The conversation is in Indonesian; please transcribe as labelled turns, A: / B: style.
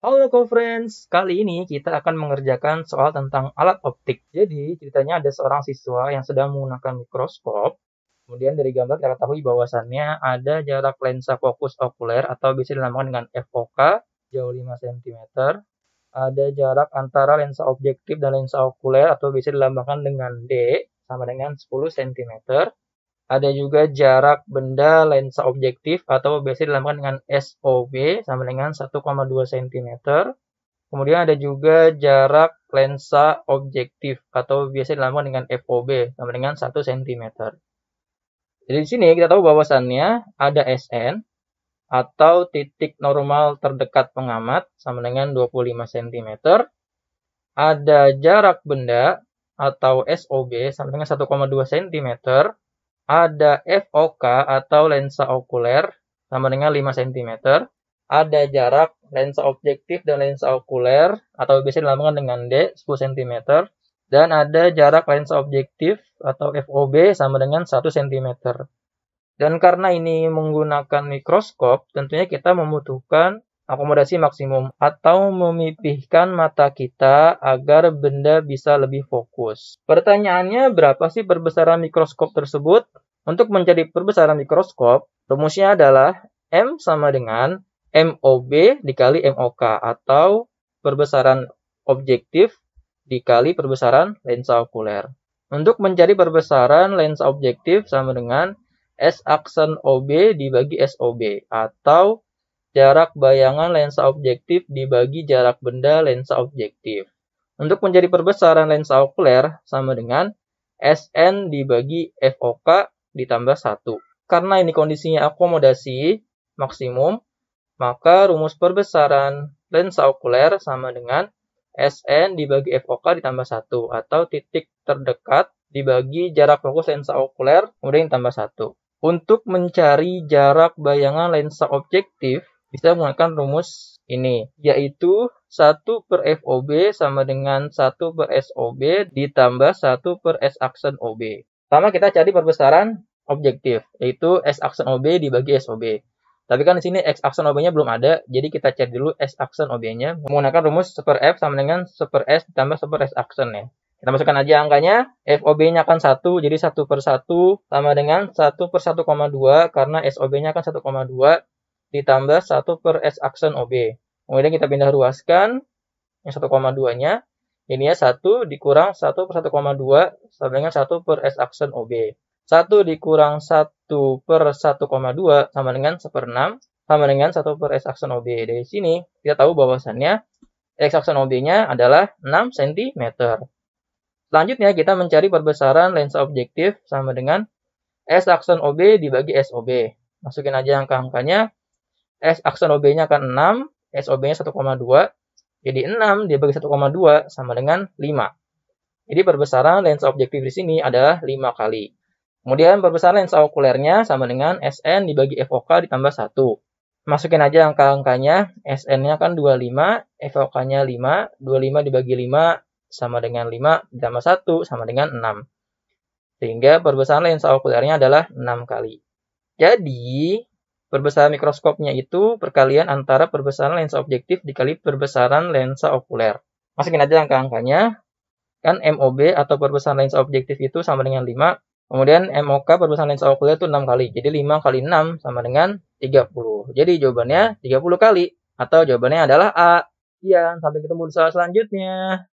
A: Halo co-friends, kali ini kita akan mengerjakan soal tentang alat optik. Jadi, ceritanya ada seorang siswa yang sedang menggunakan mikroskop. Kemudian dari gambar kita ketahui bahwasannya ada jarak lensa fokus okuler atau bisa dinamakan dengan FOK jauh 5 cm. Ada jarak antara lensa objektif dan lensa okuler atau bisa dilambangkan dengan D sama dengan 10 cm. Ada juga jarak benda lensa objektif atau biasa dilambangkan dengan SOB sama dengan 1,2 cm. Kemudian ada juga jarak lensa objektif atau biasa dilambangkan dengan FOB sama dengan 1 cm. Jadi di sini kita tahu bahwasannya ada SN atau titik normal terdekat pengamat sama dengan 25 cm. Ada jarak benda atau SOB sama dengan 1,2 cm ada FOK atau lensa okuler sama dengan 5 cm, ada jarak lensa objektif dan lensa okuler atau biasa dilambangkan dengan D 10 cm dan ada jarak lensa objektif atau FOB sama dengan 1 cm. Dan karena ini menggunakan mikroskop, tentunya kita membutuhkan akomodasi maksimum atau memipihkan mata kita agar benda bisa lebih fokus. Pertanyaannya berapa sih perbesaran mikroskop tersebut? Untuk menjadi perbesaran mikroskop, rumusnya adalah M sama dengan MOB dikali MOK atau perbesaran objektif dikali perbesaran lensa okuler. Untuk mencari perbesaran lensa objektif sama dengan S aksen OB dibagi SOB atau Jarak bayangan lensa objektif dibagi jarak benda lensa objektif. Untuk menjadi perbesaran lensa okuler sama dengan SN dibagi FOK ditambah 1. Karena ini kondisinya akomodasi maksimum, maka rumus perbesaran lensa okuler sama dengan SN dibagi FOK ditambah 1 atau titik terdekat dibagi jarak fokus lensa okuler kemudian ditambah 1. Untuk mencari jarak bayangan lensa objektif, bisa menggunakan rumus ini, yaitu 1 per FOB sama dengan 1 per SOB ditambah 1 per S aksen OB. Pertama kita cari perbesaran objektif, yaitu S aksen OB dibagi SOB. Tapi kan di sini X aksen OB-nya belum ada, jadi kita cari dulu S aksen OB-nya menggunakan rumus 1 per F sama dengan 1 per S ditambah 1 per S aksen ya. Kita masukkan aja angkanya, FOB-nya akan 1, jadi 1 per 1 sama dengan 1 per 1,2 karena SOB-nya akan 1,2 ditambah 1 per S aksen OB. Kemudian kita pindah ruaskan yang 1,2-nya. Ini ya 1 dikurang 1 per 1,2 sama dengan 1 per S aksen OB. 1 dikurang 1 per 1,2 sama dengan 1 per 6 sama dengan 1 per S aksen OB. Dari sini kita tahu bahwasannya X aksen OB-nya adalah 6 cm. Selanjutnya kita mencari perbesaran lensa objektif sama dengan S aksen OB dibagi SOB. Masukin aja angka-angkanya. S aksen OB-nya akan 6, S ob nya 1,2. Jadi 6 dibagi 1,2 sama dengan 5. Jadi perbesaran lensa objektif di sini adalah 5 kali. Kemudian perbesaran lensa okulernya sama dengan SN dibagi FOK ditambah 1. Masukin aja angka-angkanya, SN-nya kan 25, FOK-nya 5, 25 dibagi 5 sama dengan 5, ditambah 1 sama dengan 6. Sehingga perbesaran lensa okulernya adalah 6 kali. Jadi, Perbesaran mikroskopnya itu perkalian antara perbesaran lensa objektif dikali perbesaran lensa okuler. Masukin aja angka-angkanya. Kan MOB atau perbesaran lensa objektif itu sama dengan 5. Kemudian MOK perbesaran lensa okuler itu 6 kali. Jadi 5 kali 6 sama dengan 30. Jadi jawabannya 30 kali. Atau jawabannya adalah A. Iya, sampai ketemu di soal selanjutnya.